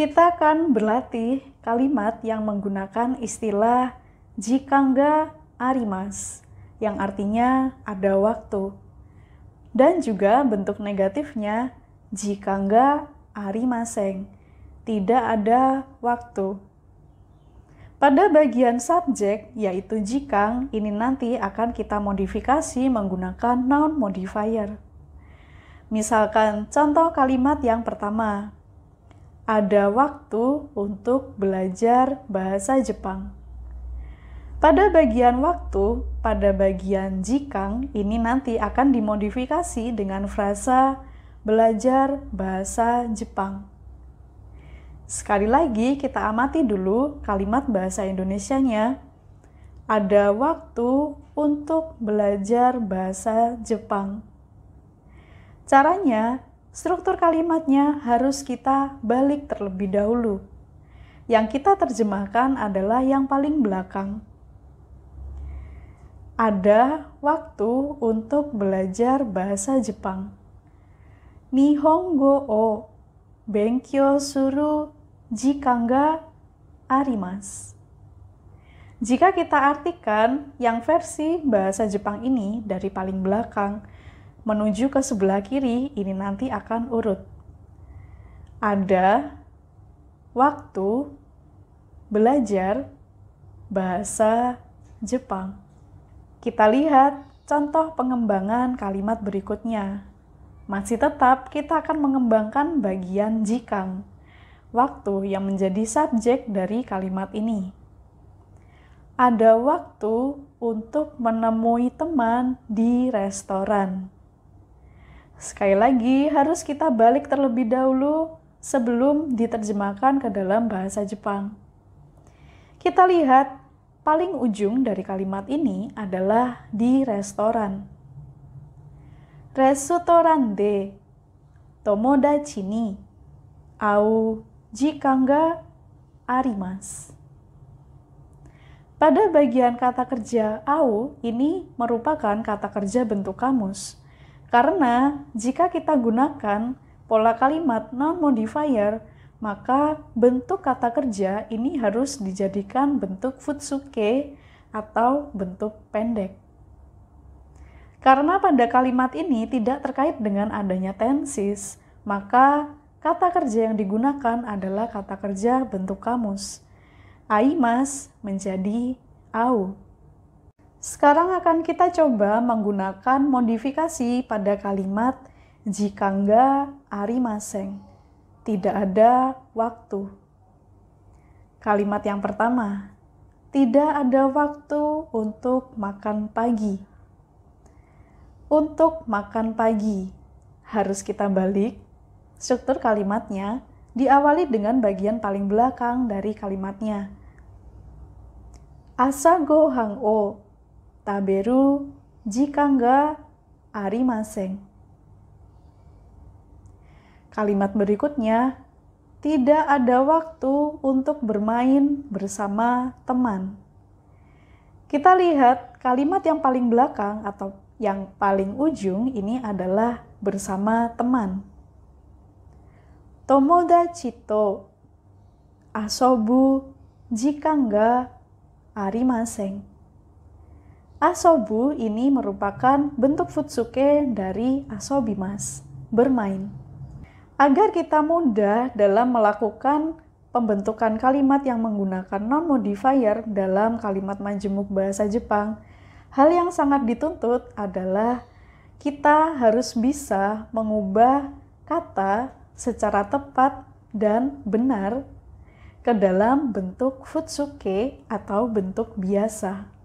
kita akan berlatih kalimat yang menggunakan istilah jikangga arimas yang artinya ada waktu. Dan juga bentuk negatifnya jikangga arimaseng, tidak ada waktu. Pada bagian subjek, yaitu jikang, ini nanti akan kita modifikasi menggunakan noun modifier. Misalkan contoh kalimat yang pertama, ada waktu untuk belajar bahasa Jepang. Pada bagian waktu, pada bagian jikang, ini nanti akan dimodifikasi dengan frasa belajar bahasa Jepang. Sekali lagi kita amati dulu kalimat bahasa Indonesianya. Ada waktu untuk belajar bahasa Jepang. Caranya, struktur kalimatnya harus kita balik terlebih dahulu. Yang kita terjemahkan adalah yang paling belakang. Ada waktu untuk belajar bahasa Jepang. Nihongo o benkyo suru jikanga arimas. Jika kita artikan yang versi bahasa Jepang ini dari paling belakang, menuju ke sebelah kiri, ini nanti akan urut. Ada waktu belajar bahasa Jepang. Kita lihat contoh pengembangan kalimat berikutnya. Masih tetap kita akan mengembangkan bagian jikang, waktu yang menjadi subjek dari kalimat ini. Ada waktu untuk menemui teman di restoran. Sekali lagi, harus kita balik terlebih dahulu sebelum diterjemahkan ke dalam bahasa Jepang. Kita lihat paling ujung dari kalimat ini adalah di restoran. Restoran de tomodachi ni au jikanga arimas. Pada bagian kata kerja au ini merupakan kata kerja bentuk kamus karena jika kita gunakan pola kalimat non modifier, maka bentuk kata kerja ini harus dijadikan bentuk futsuke atau bentuk pendek. Karena pada kalimat ini tidak terkait dengan adanya tensis, maka kata kerja yang digunakan adalah kata kerja bentuk kamus. Aimas menjadi au. Sekarang akan kita coba menggunakan modifikasi pada kalimat jika enggak ari maseng. Tidak ada waktu. Kalimat yang pertama, tidak ada waktu untuk makan pagi. Untuk makan pagi, harus kita balik. Struktur kalimatnya diawali dengan bagian paling belakang dari kalimatnya. Asa go o taberu jika ari maseng. Kalimat berikutnya, tidak ada waktu untuk bermain bersama teman. Kita lihat kalimat yang paling belakang atau yang paling ujung ini adalah bersama teman. Tomoda cito asobu jika nggak maseng. Asobu ini merupakan bentuk futsuke dari asobimas, bermain. Agar kita mudah dalam melakukan pembentukan kalimat yang menggunakan non-modifier dalam kalimat majemuk bahasa Jepang, hal yang sangat dituntut adalah kita harus bisa mengubah kata secara tepat dan benar ke dalam bentuk futsuke atau bentuk biasa.